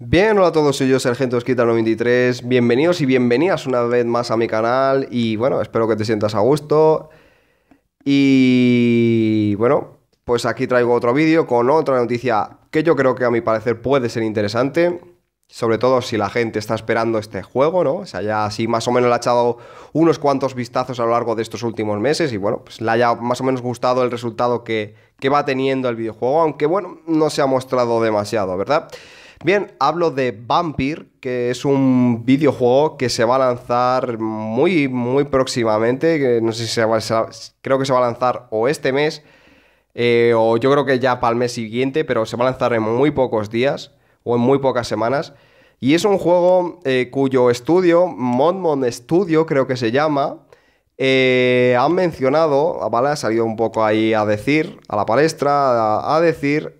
Bien, hola a todos, soy yo, Sargento Esquita 93. Bienvenidos y bienvenidas una vez más a mi canal. Y bueno, espero que te sientas a gusto. Y bueno, pues aquí traigo otro vídeo con otra noticia que yo creo que a mi parecer puede ser interesante. Sobre todo si la gente está esperando este juego, ¿no? O sea, ya así más o menos le ha echado unos cuantos vistazos a lo largo de estos últimos meses y bueno, pues le haya más o menos gustado el resultado que, que va teniendo el videojuego, aunque bueno, no se ha mostrado demasiado, ¿verdad? Bien, hablo de Vampire, que es un videojuego que se va a lanzar muy, muy próximamente. no sé si se creo que se va a lanzar o este mes, eh, o yo creo que ya para el mes siguiente, pero se va a lanzar en muy pocos días o en muy pocas semanas. Y es un juego eh, cuyo estudio, Monmon Studio creo que se llama, eh, han mencionado, ¿vale? ha salido un poco ahí a decir, a la palestra, a, decir,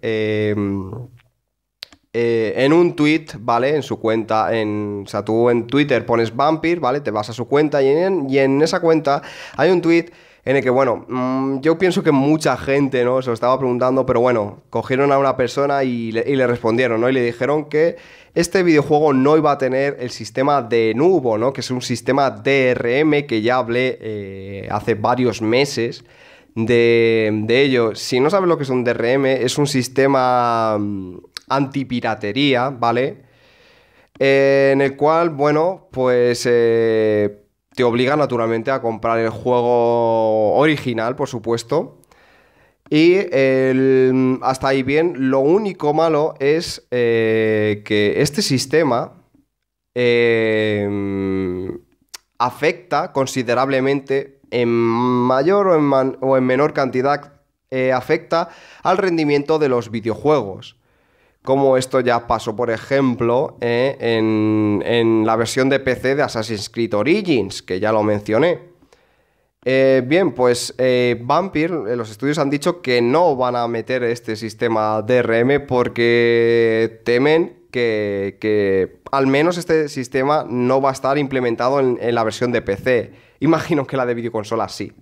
eh, en un tweet, ¿vale? En su cuenta, en, o sea, tú en Twitter pones Vampir, ¿vale? Te vas a su cuenta y en, esa cuenta hay un tweet en el que, bueno, mm, yo pienso que mucha gente, ¿no? Se lo estaba preguntando, pero bueno, cogieron a una persona y le, respondieron, ¿no? Y le dijeron que este videojuego no iba a tener el sistema de nubo, ¿no? Que es un sistema DRM que ya hablé eh, hace varios meses. De, de ello, si no sabes lo que es un DRM, es un sistema mm, antipiratería, ¿vale? Eh, en el cual, bueno, pues eh, te obliga naturalmente a comprar el juego original, por supuesto. Y hasta ahí bien, lo único malo es eh, que este sistema em, afecta considerablemente, en mayor o o en menor cantidad, afecta al rendimiento de los videojuegos como esto ya pasó, por ejemplo, eh, en, la versión de PC de Assassin's Creed Origins, que ya lo mencioné. Eh, bien, pues eh, Vampir, los estudios han dicho que no van a meter este sistema DRM porque temen que, al menos este sistema no va a estar implementado en, en la versión de PC. Imagino que la de videoconsola sí.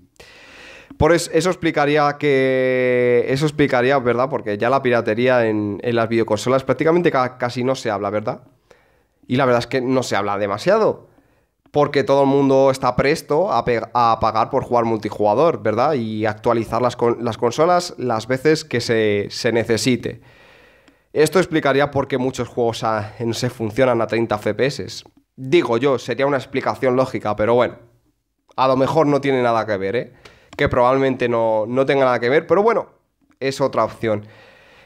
Por eso, explicaría que. Eso explicaría, ¿verdad? Porque ya la piratería en, las videoconsolas prácticamente casi no se habla, ¿verdad? Y la verdad es que no se habla demasiado. Porque todo el mundo está presto a, pagar por jugar multijugador, ¿verdad? Y actualizar las, con las consolas las veces que se, necesite. Esto explicaría por qué muchos juegos no se funcionan a 30 FPS. Digo yo, sería una explicación lógica, pero bueno. A lo mejor no tiene nada que ver, ¿eh? que probablemente no, tenga nada que ver, pero bueno, es otra opción.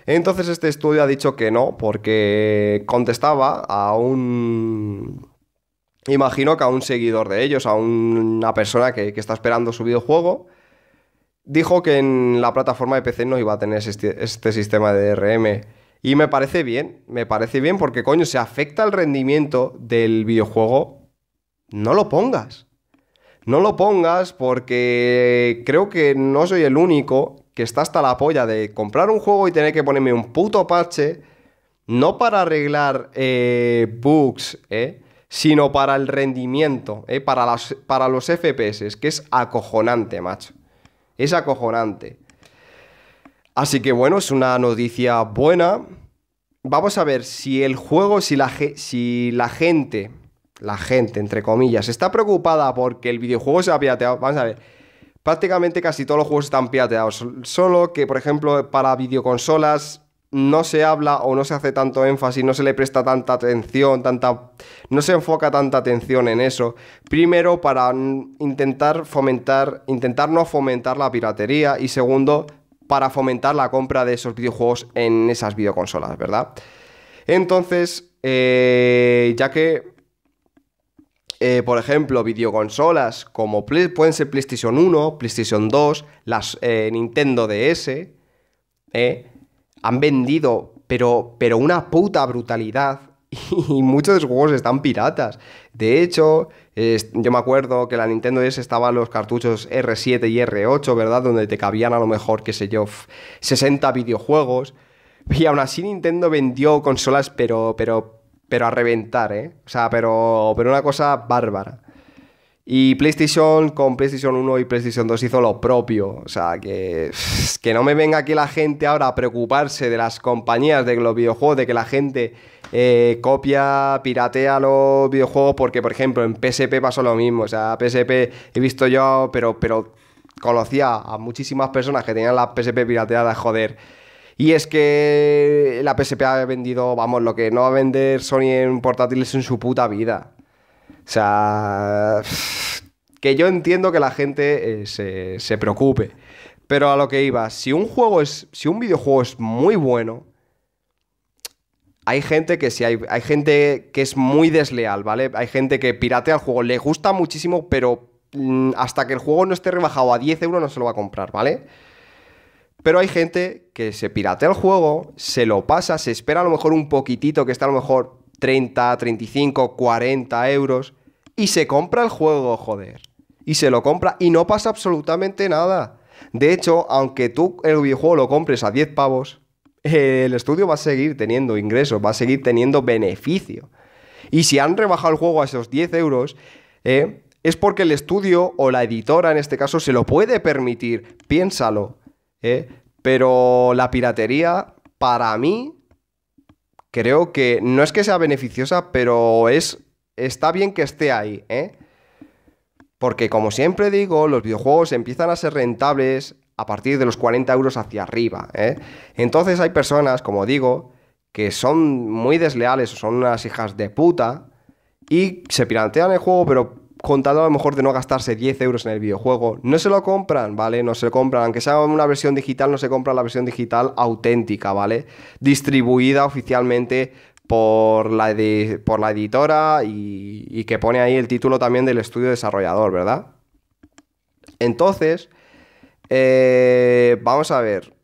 Entonces este estudio ha dicho que no, porque contestaba a un... Imagino que a un seguidor de ellos, a una persona que, está esperando su videojuego, dijo que en la plataforma de PC no iba a tener este, este sistema de DRM. Y me parece bien, me parece bien porque coño, se afecta el rendimiento del videojuego, no lo pongas. No lo pongas porque creo que no soy el único que está hasta la polla de comprar un juego y tener que ponerme un puto parche, no para arreglar eh, bugs, ¿eh? sino para el rendimiento, ¿eh? para, para los FPS, que es acojonante, macho. Es acojonante. Así que bueno, es una noticia buena. Vamos a ver si el juego, si la, si la gente la gente, entre comillas, está preocupada porque el videojuego se ha pirateado. Vamos a ver. Prácticamente casi todos los juegos están pirateados. Solo que, por ejemplo, para videoconsolas no se habla o no se hace tanto énfasis, no se le presta tanta atención, tanta, no se enfoca tanta atención en eso. Primero, para intentar fomentar, intentar no fomentar la piratería y segundo, para fomentar la compra de esos videojuegos en esas videoconsolas, ¿verdad? Entonces, eh, ya que eh, por ejemplo, videoconsolas como pueden ser PlayStation 1, PlayStation 2, las eh, Nintendo DS, ¿eh? han vendido, pero, pero una puta brutalidad. Y muchos de sus juegos están piratas. De hecho, yo me acuerdo que la Nintendo DS estaban los cartuchos R7 y R8, ¿verdad? Donde te cabían a lo mejor, qué sé yo, 60 videojuegos. Y aún así Nintendo vendió consolas, pero, pero pero a reventar, ¿eh? O sea, pero, pero una cosa bárbara. Y PlayStation con PlayStation 1 y PlayStation 2 hizo lo propio. O sea, que, que no me venga aquí la gente ahora a preocuparse de las compañías, de los videojuegos, de que la gente eh, copia, piratea los videojuegos, porque por ejemplo en PSP pasó lo mismo. O sea, PSP he visto yo, pero, pero conocía a muchísimas personas que tenían las PSP pirateadas, joder. Y es que la PSP ha vendido, vamos, lo que no va a vender Sony en portátiles en su puta vida. O sea, que yo entiendo que la gente eh, se, preocupe. Pero a lo que iba, si un juego es. Si un videojuego es muy bueno. Hay gente que sí, hay, hay gente que es muy desleal, ¿vale? Hay gente que piratea el juego, le gusta muchísimo, pero mm, hasta que el juego no esté rebajado a 10 euros no se lo va a comprar, ¿vale? Pero hay gente que se piratea el juego, se lo pasa, se espera a lo mejor un poquitito, que está a lo mejor 30, 35, 40 euros, y se compra el juego, joder. Y se lo compra y no pasa absolutamente nada. De hecho, aunque tú el videojuego lo compres a 10 pavos, el estudio va a seguir teniendo ingresos, va a seguir teniendo beneficio. Y si han rebajado el juego a esos 10 euros, eh, es porque el estudio o la editora en este caso se lo puede permitir. Piénsalo. ¿eh? Pero la piratería, para mí, creo que no es que sea beneficiosa, pero es está bien que esté ahí, ¿eh? Porque como siempre digo, los videojuegos empiezan a ser rentables a partir de los 40 euros hacia arriba, ¿eh? Entonces hay personas, como digo, que son muy desleales o son unas hijas de puta y se piratean el juego, pero contando a lo mejor de no gastarse 10 euros en el videojuego. No se lo compran, ¿vale? No se lo compran. Aunque sea una versión digital, no se compra la versión digital auténtica, ¿vale? Distribuida oficialmente por la, por la editora y, que pone ahí el título también del estudio desarrollador, ¿verdad? Entonces, eh, vamos a ver.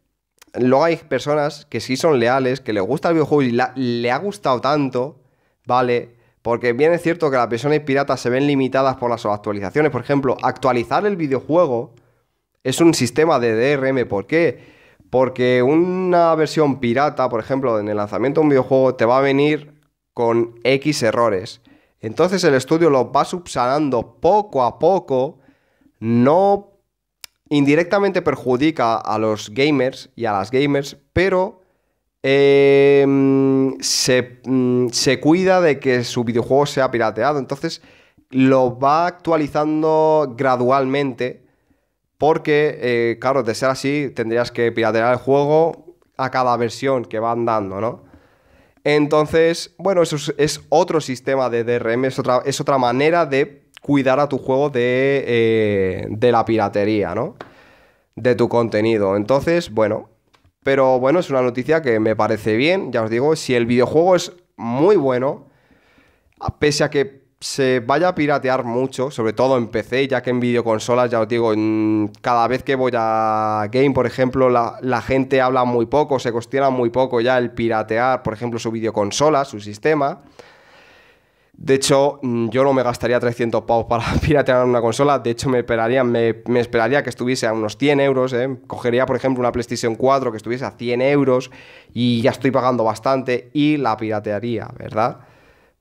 Luego hay personas que sí son leales, que le gusta el videojuego y le ha gustado tanto, ¿vale? Porque bien es cierto que las versiones piratas se ven limitadas por las actualizaciones. Por ejemplo, actualizar el videojuego es un sistema de DRM. ¿Por qué? Porque una versión pirata, por ejemplo, en el lanzamiento de un videojuego te va a venir con X errores. Entonces el estudio los va subsanando poco a poco. No indirectamente perjudica a los gamers y a las gamers, pero em, Mm, se, cuida de que su videojuego sea pirateado. Entonces, lo va actualizando gradualmente. Porque, eh, claro, de ser así, tendrías que piratear el juego a cada versión que van dando, ¿no? Entonces, bueno, eso es, otro sistema de DRM, es otra, es otra, manera de cuidar a tu juego de, eh, de la piratería, ¿no? De tu contenido. Entonces, bueno, pero bueno, es una noticia que me parece bien, ya os digo, si el videojuego es muy bueno, pese a que se vaya a piratear mucho, sobre todo en PC, ya que en videoconsolas, ya os digo, cada vez que voy a Game, por ejemplo, la, la gente habla muy poco, se cuestiona muy poco ya el piratear, por ejemplo, su videoconsola, su sistema. De hecho, mm, yo no me gastaría 300 pavos para piratear una consola. De hecho, me esperaría, me, esperaría que estuviese a unos 100 euros. ¿eh? Cogería, por ejemplo, una PlayStation 4 que estuviese a 100 euros y ya estoy pagando bastante y la piratearía, ¿verdad?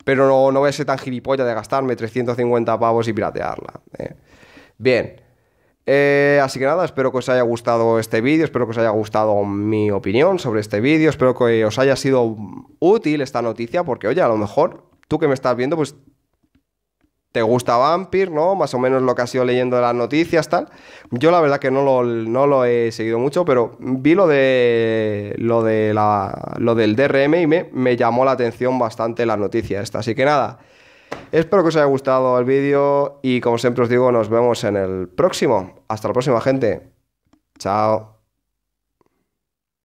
Pero no, no voy a ser tan gilipollas de gastarme 350 pavos y piratearla. ¿eh? Bien. Eh, así que nada, espero que os haya gustado este vídeo, espero que os haya gustado mi opinión sobre este vídeo, espero que os haya sido útil esta noticia, porque oye, a lo mejor Tú que me estás viendo, pues te gusta Vampir, ¿no? Más o menos lo que has ido leyendo de las noticias, tal. Yo la verdad que no lo, no lo he seguido mucho, pero vi lo de lo de lo del DRM y me, me llamó la atención bastante la noticia esta. Así que nada, espero que os haya gustado el vídeo y como siempre os digo, nos vemos en el próximo. Hasta la próxima, gente. Chao.